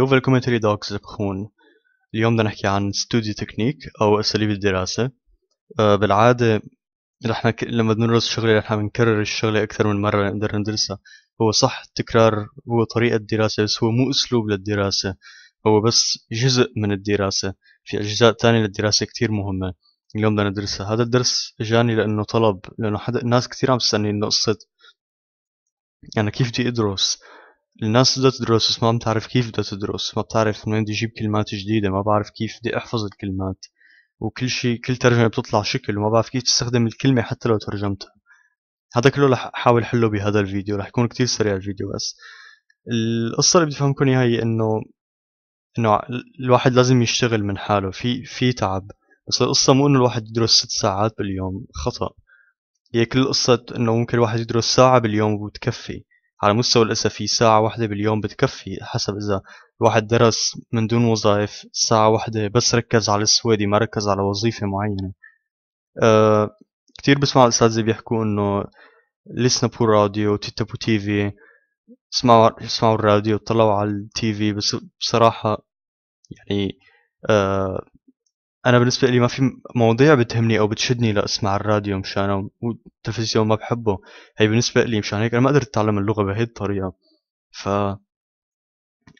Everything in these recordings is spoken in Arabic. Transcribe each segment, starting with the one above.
هو الكومنتري دوكس بخون اليوم بدنا نحكي عن ستوديو تكنيك او اساليب الدراسه أه بالعاده نحن ك... لما بندرس شغله نحن بنكرر الشغله اكثر من مره نقدر ندرسها هو صح التكرار هو طريقه دراسه بس هو مو اسلوب للدراسه هو بس جزء من الدراسه في اجزاء تانية للدراسه كتير مهمه اليوم بدنا ندرسها هذا الدرس جاني لانه طلب لانه حد... ناس كثير عم تسالني انه قصه انا كيف بدي ادرس الناس بدها تدرس بس ما بتعرف كيف بدها تدرس ما بتعرف من وين بدي اجيب كلمات جديدة ما بعرف كيف بدي احفظ الكلمات وكل شيء كل ترجمة بتطلع شكل وما بعرف كيف تستخدم الكلمة حتى لو ترجمتها هذا كله رح احاول حله بهذا الفيديو رح يكون كتير سريع الفيديو بس القصة اللي بدي افهمكم اياها هي انه انه الواحد لازم يشتغل من حاله في في تعب بس القصة مو انه الواحد يدرس ست ساعات باليوم خطأ هي كل قصة انه ممكن الواحد يدرس ساعة باليوم وتكفي على مستوى الأسفي ساعة واحدة باليوم بتكفي حسب إذا الواحد درس من دون وظائف ساعة واحدة بس ركز على السويدي ما ركز على وظيفة معينة أه كتير بسمع الأساتذة بيحكوا إنه لسنا بور راديو تي تيفي اسمعوا اسمعوا الراديو اطلعوا على التي في بس بصراحة يعني أه انا بالنسبه لي ما في مواضيع بتهمني او بتشدني لاسمع الراديو مشان والتلفزيون ما بحبه هي بالنسبه لي مشان هيك انا ما قدرت اتعلم اللغه بهي الطريقه ف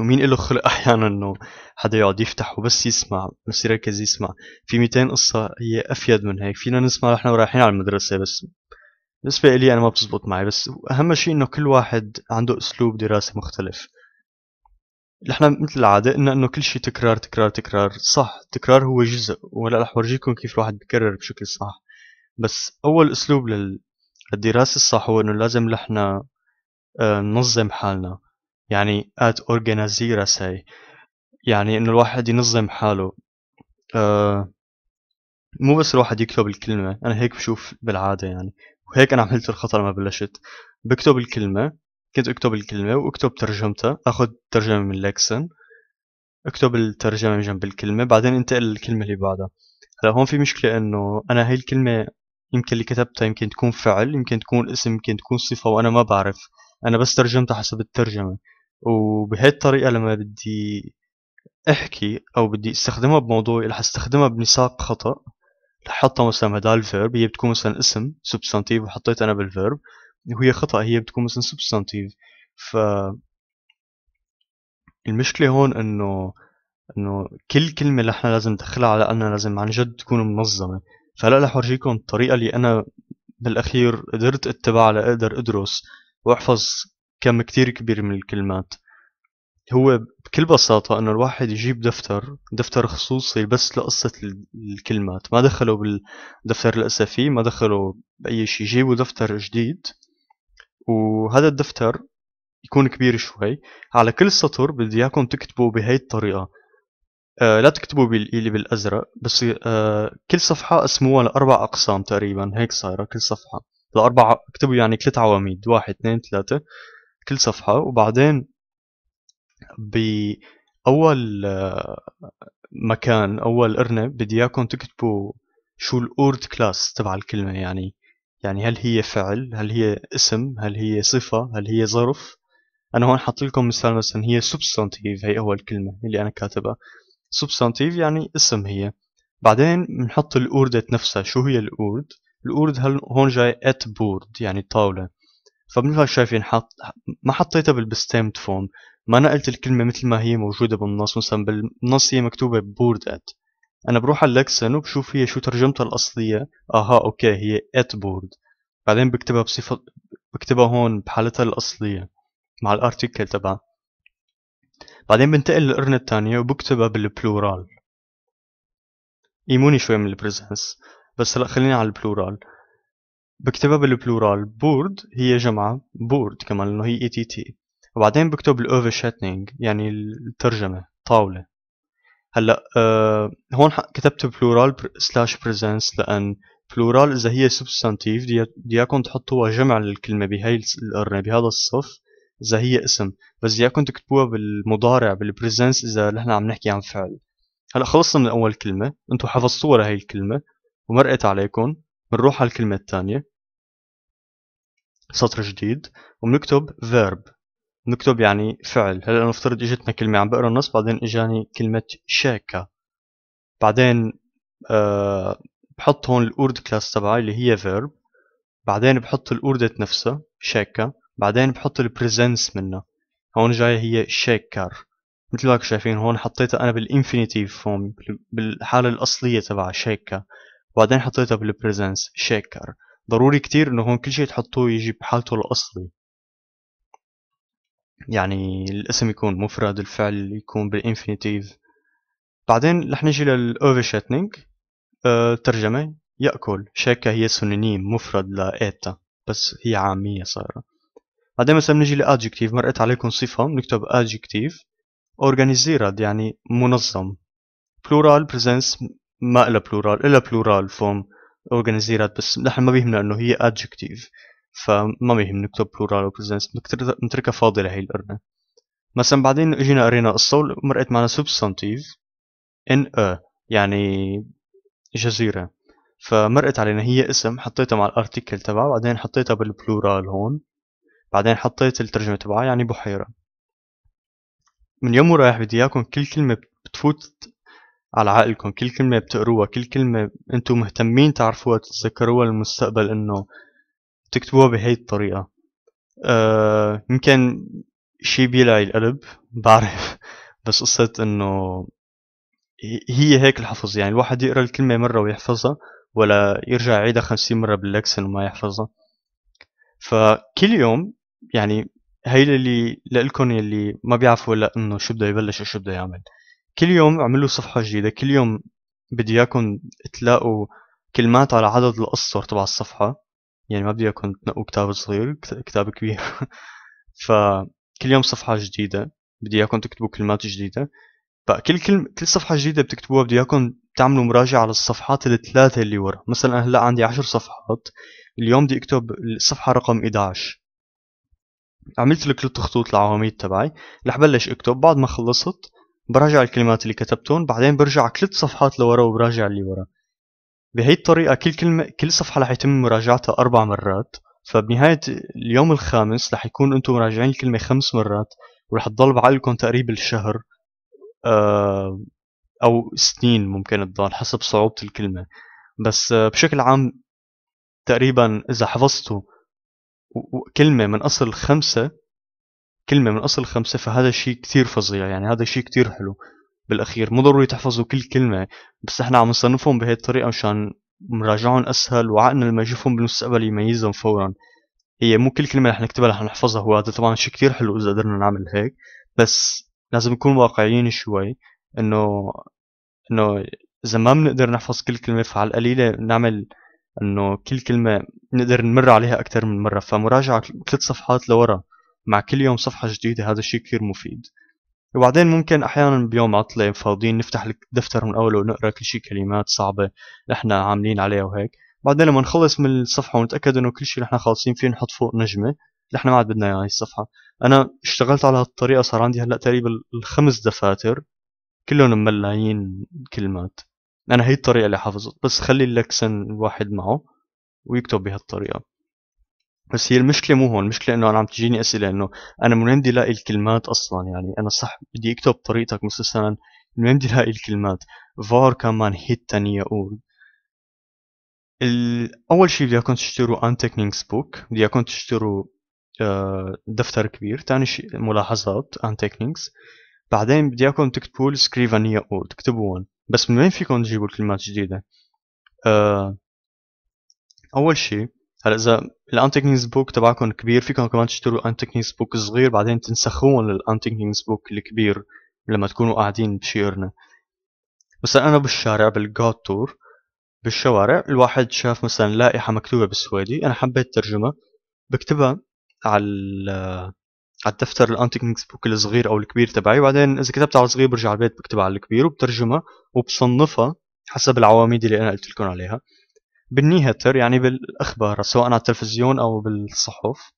ومين له خلق احيانا انه حدا يقعد يفتح وبس يسمع بس يركز يسمع في 200 قصه هي افيد من هيك فينا نسمع نحن ورايحين على المدرسه بس بالنسبه لي انا ما بتزبط معي بس اهم شيء انه كل واحد عنده اسلوب دراسه مختلف نحن مثل العادة قلنا انه كل شيء تكرار تكرار تكرار صح التكرار هو جزء وهلا رح ورجيكم كيف الواحد بكرر بشكل صح بس اول اسلوب للدراسة الصح هو انه لازم نحن آه، ننظم حالنا يعني at organizera say يعني انه الواحد ينظم حاله آه، مو بس الواحد يكتب الكلمة انا هيك بشوف بالعادة يعني وهيك انا عملت الخطأ لما بلشت بكتب الكلمة كنت اكتب الكلمة واكتب ترجمتها اخد ترجمة من لكسن اكتب الترجمة جنب الكلمة بعدين انتقل للكلمة اللي بعدها هلا هون في مشكلة انه انا هاي الكلمة يمكن اللي كتبتها يمكن تكون فعل يمكن تكون اسم يمكن تكون صفة وانا ما بعرف انا بس ترجمتها حسب الترجمة وبهي الطريقة لما بدي احكي او بدي استخدمها بموضوعي رح استخدمها بنساق خطأ رح احطها مثلا بدال فيرب هي بتكون مثلا اسم سبستانتيف وحطيت انا بالفيرب وهي خطأ هي بتكون مثلا سبستانتيف ف المشكلة هون انه انه كل كلمة نحن لازم ندخلها على انها لازم عن جد تكون منظمة فهلا رح اورجيكم الطريقة اللي انا بالاخير قدرت اتبعها لاقدر ادرس واحفظ كم كتير كبير من الكلمات هو بكل بساطة انه الواحد يجيب دفتر دفتر خصوصي بس لقصة الكلمات ما دخلوا بالدفتر الاسفي ما دخلوا بأي شي جيبوا دفتر جديد وهذا الدفتر يكون كبير شوي على كل سطر بدي اياكم تكتبوا بهي الطريقه آه لا تكتبوا اللي بالازرق بس آه كل صفحه قسموها لاربع اقسام تقريبا هيك صايره كل صفحه الاربع اكتبوا يعني ثلاث عواميد واحد اثنين ثلاثه كل صفحه وبعدين باول آه، مكان اول ارنب بدي اياكم تكتبوا شو الاورد كلاس تبع الكلمه يعني يعني هل هي فعل هل هي اسم هل هي صفة هل هي ظرف أنا هون حاط لكم مثال مثلا هي substantive هي أول كلمة اللي أنا كاتبها substantive يعني اسم هي بعدين بنحط الأوردة نفسها شو هي الأورد الأورد هون جاي at board يعني طاولة فبنفهم شايفين حط ما حطيتها بالبستيمد فورم ما نقلت الكلمة مثل ما هي موجودة بالنص مثلا بالنص هي مكتوبة بورد at انا بروح على لكسن وبشوف هي شو ترجمتها الاصليه اها اوكي هي ات بورد بعدين بكتبها بصفه بكتبها هون بحالتها الاصليه مع الارتيكل تبعها بعدين بنتقل للقرنة الثانية وبكتبها بالبلورال ايموني شوي من البريزنس بس هلا خليني على البلورال بكتبها بالبلورال بورد هي جمعة بورد كمان لأنه هي اي تي تي وبعدين بكتب الأوفشتنينج يعني الترجمة طاولة هلا أه هون كتبت بلورال سلاش بريزنس لان بلورال اذا هي سبستانتيف اياكم تحطوها جمع للكلمه بهي القرنه بهذا الصف اذا هي اسم بس اياكم تكتبوها بالمضارع بالبريزنس اذا نحن عم نحكي عن فعل هلا خلصنا من اول كلمه انتم حفظتوها هي الكلمه ومرقت عليكم بنروح على الكلمه الثانيه سطر جديد وبنكتب verb نكتب يعني فعل هلا نفترض اجتنا كلمه عم بقرا النص بعدين اجاني كلمه شاكا بعدين أه بحط هون الاورد كلاس تبعي اللي هي فيرب بعدين بحط الاوردة نفسها شاكا بعدين بحط البريزنس منها هون جايه هي شاكر مثل ما شايفين هون حطيتها انا بالانفينيتيف فورم بالحاله الاصليه تبع شاكا وبعدين حطيتها بالبريزنس شاكر ضروري كتير انه هون كل شيء تحطوه يجي بحالته الاصلي يعني الاسم يكون مفرد الفعل يكون بالانفينيتيف بعدين رح نجي للاوفرشاتنينج أه ترجمة يأكل شاكا هي سنونيم مفرد لآتا بس هي عامية صايرة بعدين مثلا بنجي لادجكتيف مرقت عليكم صفة بنكتب ادجكتيف اورجانيزيرد يعني منظم بلورال بريزنس ما إلها بلورال إلها بلورال فورم اورجانيزيرد بس نحن ما بيهمنا انه هي ادجكتيف فما بيهم نكتب بلورال وبريزنس نتركها فاضية هي القرنة مثلا بعدين اجينا قرينا قصة ومرقت معنا سبستانتيف ان ا يعني جزيرة فمرقت علينا هي اسم حطيتها مع الارتيكل تبعها بعدين حطيتها بالبلورال هون بعدين حطيت الترجمة تبعها يعني بحيرة من يوم ورايح بدي اياكم كل كلمة بتفوت على عقلكم كل كلمة بتقروها كل كلمة انتم مهتمين تعرفوها تتذكروها للمستقبل انه تكتبوها بهي الطريقة آه، يمكن شي بيلعي القلب بعرف بس قصة انه هي هيك الحفظ يعني الواحد يقرا الكلمة مرة ويحفظها ولا يرجع يعيدها خمسين مرة باللكسن وما يحفظها فكل يوم يعني هي اللي لإلكن اللي ما بيعرفوا هلا انه شو بده يبلش وشو بده يعمل كل يوم اعملوا صفحة جديدة كل يوم بدي اياكم تلاقوا كلمات على عدد الاسطر تبع الصفحة يعني ما بدي اياكم تنقوا كتاب صغير كتاب كبير فكل يوم صفحة جديدة بدي اياكم تكتبوا كلمات جديدة فكل كلمة كل صفحة جديدة بتكتبوها بدي اياكم تعملوا مراجعة للصفحات الثلاثة اللي ورا مثلا هلا عندي عشر صفحات اليوم بدي اكتب الصفحة رقم 11 عملت لك ثلاث خطوط العواميد تبعي رح بلش اكتب بعد ما خلصت براجع الكلمات اللي كتبتهم بعدين برجع ثلاث صفحات لورا وبراجع اللي ورا بهي الطريقة كل كلمة كل صفحة رح يتم مراجعتها أربع مرات فبنهاية اليوم الخامس رح يكون انتم مراجعين الكلمة خمس مرات ورح تضل بعقلكم تقريبا الشهر آه، أو سنين ممكن تضل حسب صعوبة الكلمة بس آه، بشكل عام تقريبا إذا حفظتوا كلمة من أصل خمسة كلمة من أصل خمسة فهذا شيء كتير فظيع يعني هذا شيء كتير حلو بالاخير مو ضروري تحفظوا كل كلمه بس احنا عم نصنفهم بهي الطريقه مشان مراجعهم اسهل وعقلنا لما يشوفهم بالمستقبل يميزهم فورا هي مو كل كلمه رح نكتبها رح نحفظها هو هذا طبعا شيء كثير حلو اذا قدرنا نعمل هيك بس لازم نكون واقعيين شوي انه انه اذا ما بنقدر نحفظ كل كلمه فعلى القليله نعمل انه كل كلمه نقدر نمر عليها اكثر من مره فمراجعه ثلاث صفحات لورا مع كل يوم صفحه جديده هذا الشيء كثير مفيد وبعدين ممكن احيانا بيوم عطله فاضيين نفتح الدفتر من اوله ونقرا كل شيء كلمات صعبه نحن عاملين عليها وهيك بعدين لما نخلص من الصفحه ونتاكد انه كل شيء نحن خالصين فيه نحط فوق نجمه نحن ما عاد بدنا اياها هي الصفحه انا اشتغلت على هالطريقه صار عندي هلا تقريبا الخمس دفاتر كلهم ملايين كلمات انا هي الطريقه اللي حافظت بس خلي اللكسن الواحد معه ويكتب بهالطريقه بس هي المشكله مو هون المشكله انه انا عم تجيني اسئله انه انا من وين بدي الاقي الكلمات اصلا يعني انا صح بدي اكتب طريقتك مثلا من وين بدي الاقي الكلمات فار كمان تاني يقول اول شيء بدي اياكم تشتروا ان تكنيكس بوك بدي اياكم تشتروا آه، دفتر كبير ثاني شيء ملاحظات ان بعدين بدي اياكم تكتبوا سكريفانيا اول تكتبوهم بس من وين فيكم تجيبوا الكلمات الجديده آه، اول شيء هلا اذا الانتكنينز بوك تبعكم كبير فيكم كمان تشتروا انتكنينز بوك صغير بعدين تنسخوهم للانتكنينز بوك الكبير لما تكونوا قاعدين بشي ارنه مثلا انا بالشارع بالجاد تور بالشوارع الواحد شاف مثلا لائحه مكتوبه بالسويدي انا حبيت ترجمه بكتبها على على الدفتر الانتكنيكس بوك الصغير او الكبير تبعي وبعدين اذا كتبت على الصغير برجع على البيت بكتبها على الكبير وبترجمها وبصنفها حسب العواميد اللي انا قلت لكم عليها بالنيهتر يعني بالاخبار سواء على التلفزيون او بالصحف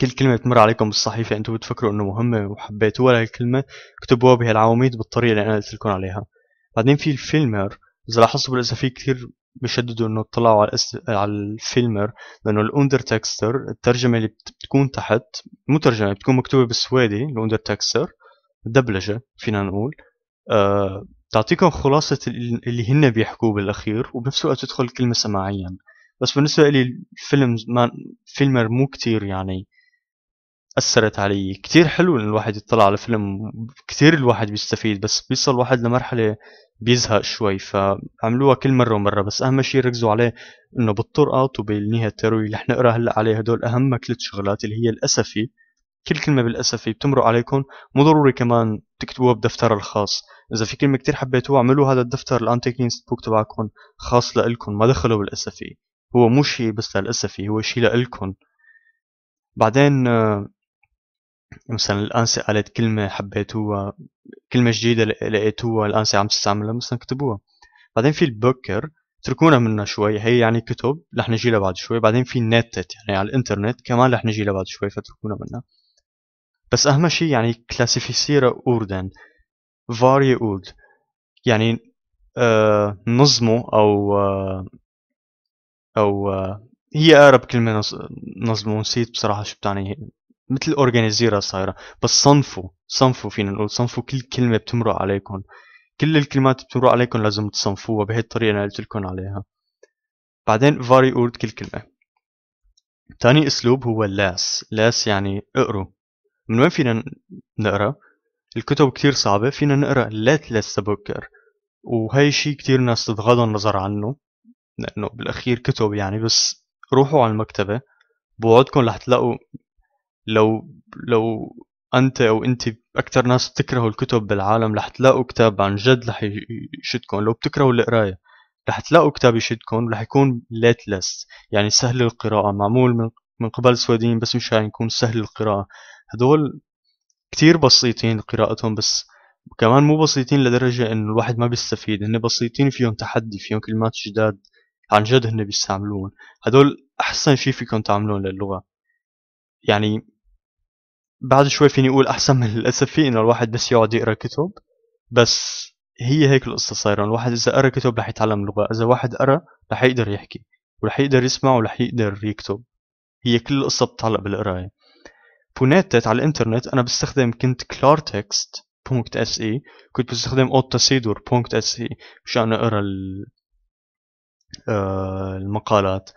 كل كلمة بتمر عليكم بالصحيفة انتم بتفكروا انه مهمة وحبيتوها لهالكلمة اكتبوها بهالعواميد بالطريقة اللي انا قلت لكم عليها بعدين في الفيلمر اذا لاحظتوا بالاسف في كثير بشددوا انه اطلعوا على الأس... على الفيلمر لانه تكستر الترجمة اللي بتكون تحت مو ترجمة بتكون مكتوبة بالسويدي تكستر دبلجة فينا نقول آه تعطيكم خلاصة اللي هن بيحكوه بالأخير وبنفس الوقت تدخل كلمة سماعيا بس بالنسبة لي الفيلم ما فيلمر مو كتير يعني أثرت علي كتير حلو إن الواحد يطلع على فيلم كتير الواحد بيستفيد بس بيصل الواحد لمرحلة بيزهق شوي فعملوها كل مرة ومرة بس أهم شي ركزوا عليه إنه بالطرقات وبالنهاية التروي اللي رح نقرا هلا عليه هدول أهم ثلاث شغلات اللي هي الأسفي كل كلمة بالأسفي بتمرق عليكم مو ضروري كمان تكتبوها بدفتر الخاص اذا في كلمه كتير حبيتوها اعملوا هذا الدفتر الانتيكينس بوك تبعكم خاص لكم ما دخلوا بالاسفي هو مو شيء بس للاسفي هو شيء لكم بعدين آه، مثلا الانسه قالت كلمه حبيتوها كلمه جديده لقيتوها الانسه عم تستعملها مثلا اكتبوها بعدين في البوكر اتركونا منها شوي هي يعني كتب رح نجي لها بعد شوي بعدين في نتت يعني على الانترنت كمان رح نجي لها بعد شوي فاتركونا منها بس اهم شيء يعني كلاسيفيسيرا اوردن فاريود يعني آه، نظمه او آه، او آه، هي اقرب كلمه نظمه نسيت بصراحه شو بتعني مثل اورجانيزيرا صايره بس صنفوا صنفوا فينا نقول صنفوا كل كلمه بتمرق عليكم كل الكلمات بتمرق عليكم لازم تصنفوها بهي الطريقه اللي قلت لكم عليها بعدين فاري اورد كل كلمه تاني اسلوب هو لاس لاس يعني اقروا من وين فينا نقرا الكتب كتير صعبة فينا نقرأ لاتلس تبوكر وهي شي كتير ناس تتغاضى النظر عنه لأنه بالأخير كتب يعني بس روحوا على المكتبة بوعدكم رح تلاقوا لو لو أنت أو أنت أكتر ناس بتكرهوا الكتب بالعالم رح تلاقوا كتاب عن جد رح يشدكم لو بتكرهوا القراية رح تلاقوا كتاب يشدكم رح يكون لاتلس يعني سهل القراءة معمول من من قبل السويديين بس مشان يكون سهل القراءة هدول كتير بسيطين قراءتهم بس كمان مو بسيطين لدرجة انه الواحد ما بيستفيد هن بسيطين فيهم تحدي فيهم كلمات جداد عن جد هن بيستعملوهم هدول احسن شي فيكم تعملون للغة يعني بعد شوي فيني اقول احسن من في انه الواحد بس يقعد يقرا كتب بس هي هيك القصة صايرة الواحد اذا قرا كتب رح يتعلم لغة اذا واحد قرا رح يقدر يحكي ورح يقدر يسمع ورح يقدر يكتب هي كل القصة بتتعلق بالقراية بوناتت على الانترنت انا بستخدم كنت كلار تكست بونكت اس اي كنت بستخدم اوتا سيدور بونكت اس اي مشان اقرا آه، المقالات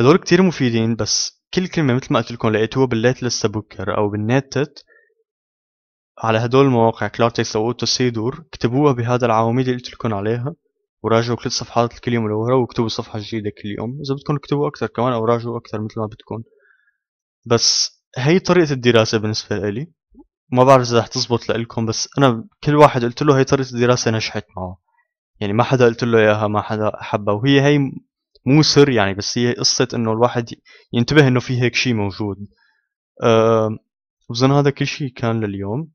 هدول كتير مفيدين بس كل كلمة مثل ما قلت لكم لقيتوها بالليت لسه بكر او بالناتت على هدول المواقع كلارتكس او اوتو سيدور اكتبوها بهذا العواميد اللي قلت لكم عليها وراجعوا كل الصفحات كل يوم لورا واكتبوا صفحة جديدة كل يوم إذا بدكم اكتبوا أكثر كمان أو راجعوا أكثر مثل ما بدكم بس هي طريقة الدراسة بالنسبة لي ما بعرف اذا رح تزبط لإلكم بس انا كل واحد قلت له هي طريقة الدراسة نجحت معه يعني ما حدا قلت له اياها ما حدا حبها وهي هي مو سر يعني بس هي قصة انه الواحد ينتبه انه في هيك شيء موجود أه بظن هذا كل شيء كان لليوم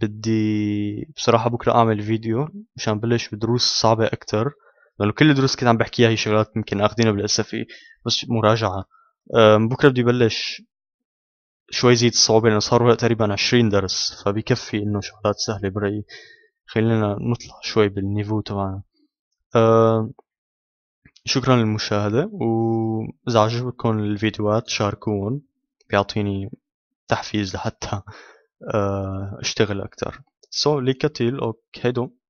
بدي بصراحة بكرة اعمل فيديو مشان بلش بدروس صعبة اكتر لانه كل الدروس كنت عم بحكيها هي شغلات يمكن اخذينها بالأسف بس مراجعة أه بكرة بدي بلش شوي زيد الصعوبة لأنه وقت تقريبا عشرين درس فبكفي إنه شغلات سهلة برأيي خلينا نطلع شوي بالنيفو تبعنا أه شكرا للمشاهدة وإذا عجبتكم الفيديوهات شاركوهم بيعطيني تحفيز لحتى أه اشتغل أكتر سو so, ليكاتيل أوك هيدو